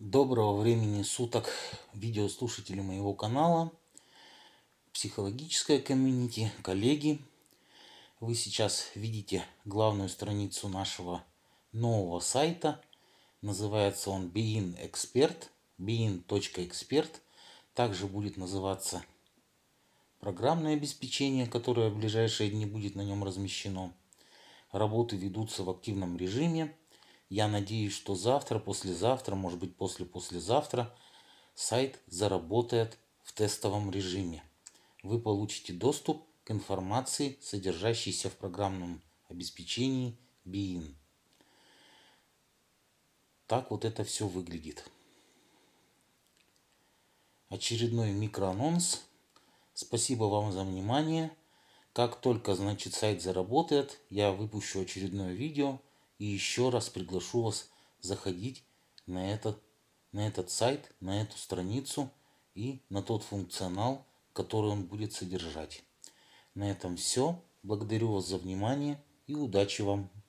Доброго времени суток видеослушатели моего канала, психологическое комьюнити, коллеги. Вы сейчас видите главную страницу нашего нового сайта. Называется он Bein Expert, bein.expert. Также будет называться программное обеспечение, которое в ближайшие дни будет на нем размещено. Работы ведутся в активном режиме – я надеюсь, что завтра, послезавтра, может быть после-послезавтра сайт заработает в тестовом режиме. Вы получите доступ к информации, содержащейся в программном обеспечении BIN. Так вот это все выглядит. Очередной микроанонс. Спасибо вам за внимание. Как только значит, сайт заработает, я выпущу очередное видео – и еще раз приглашу вас заходить на этот, на этот сайт, на эту страницу и на тот функционал, который он будет содержать. На этом все. Благодарю вас за внимание и удачи вам!